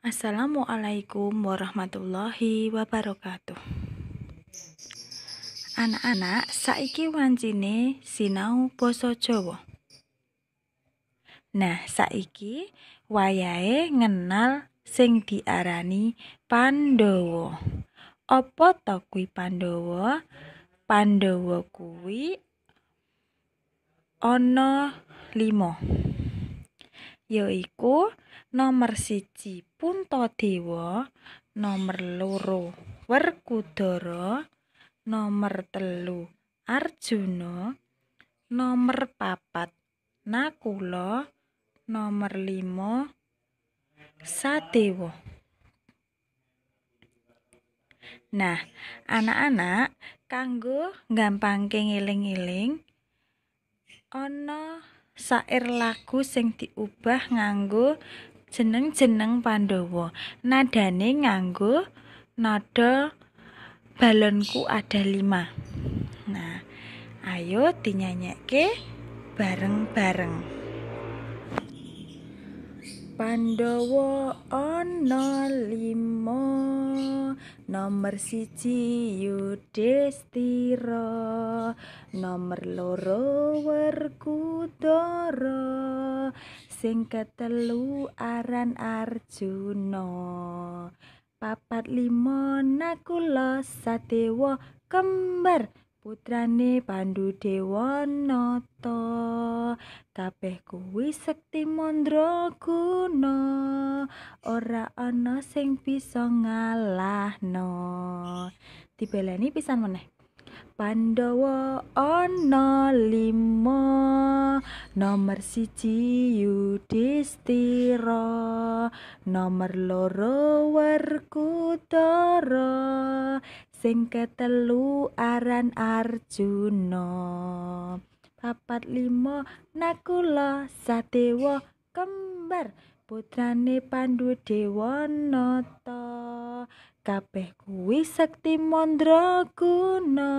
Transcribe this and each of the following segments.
Assalamualaikum warahmatullahi wabarakatuh. Anak-anak, saiki wancine sinau basa Jawa. Nah, saiki wayahe ngenal sing diarani pandowo. Opo to kuwi pandowo Pandawa kuwi ana 5. Yaiku nomor siji Puntadewa nomer loro Werkudara nomer telu Arjuna nomer papat Nakula nomer limo Sadewa Nah, anak-anak kanggo gampang ngiling iling ono sair lagu sing diubah nganggo jeneng-jeneng Pandhawa. Nadane nganggo nada balonku ada lima. Nah, ayo dinyanyike bareng-bareng. Pandhawa ana limo Nomor siji Yudhistira Nomor loro Werkudara sing ketelu aran Arjuna papat limo nakula satewa kembar putrane pandu dewanata kabeh kuwi sekti mandra guna ora ana sing bisa ngalahno dibeleni pisan meneh pandawa ana limo nomor siji Yudhistira nomor loro Werkudara sing ketelu aran Arjuna papat limo Nakula satewo kembar putrane Pandu Dewanata kabeh kuwi sekti mandra kuna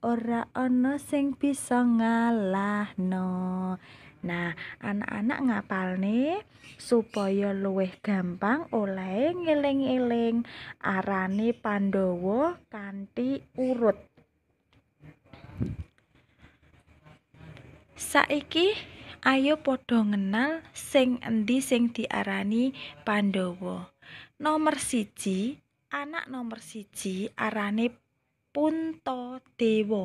ora ana sing bisa ngalahno nah anak-anak ngapalne supaya luwih gampang oleh ngeling-eling arane Pandhawa kanthi urut Saiki ayo padha ngenal sing endi sing diarani Pandhawa. Nomor siji, anak nomor siji arane Punto punto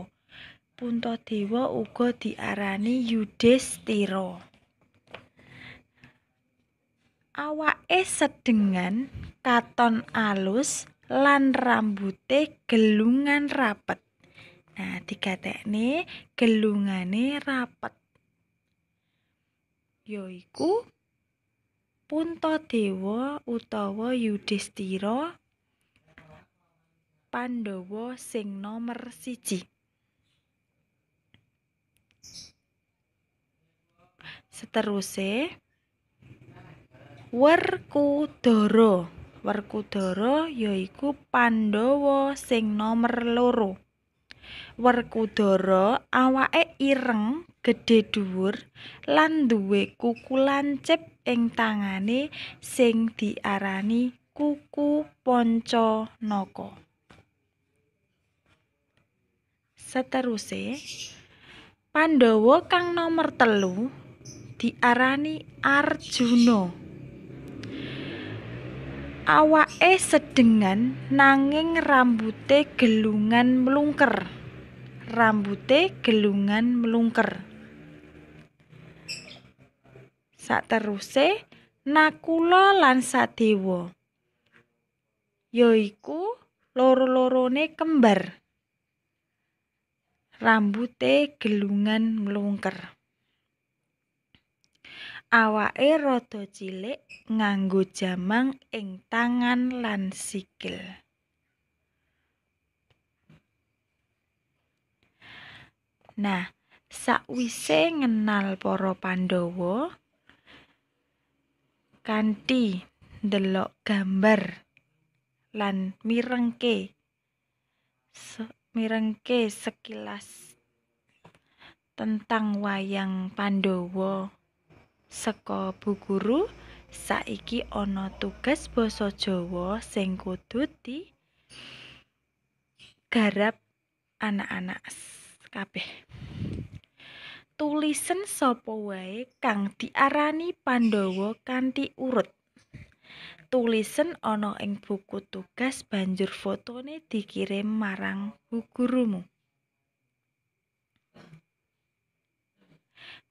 Puntadewa uga diarani awa Awake sedengan, katon alus lan rambute gelungan rapet. Nah, tekne gelungane rapet. yoiku ya Puntadewa utawa Yudhistira Pandhawa sing nomer siji Seteruse Werkudara Werkudara yaiku Pandhawa sing nomer loro Werkudara awake ireng gedhe dhuwur lan duwe kuku lancip ing tangane sing diarani kuku ponco noko. Seteruse, Pandhawa kang nomor telu diarani Arjuna. Awake sedengan nanging rambute gelungan mlungker. Rambute gelungan mlungker. sateruse nakula lan sadewa yaiku loro-lorone kembar rambute gelungan mlungker awake rada cilik nganggo jamang ing tangan lan sikil nah sakwise ngenal para pandhawa kanthi delok gambar lan mirengke mirengke sekilas tentang wayang Pandhawa saka Bu Guru saiki ana tugas basa Jawa sing kudu di garap anak-anak kabeh Tulisen sapa wae kang diarani Pandhawa kanthi urut. Tulisen ana ing buku tugas banjur fotone dikirim marang gurumu.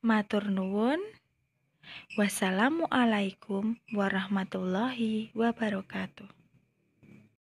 Matur nuwun. Wassalamualaikum warahmatullahi wabarakatuh.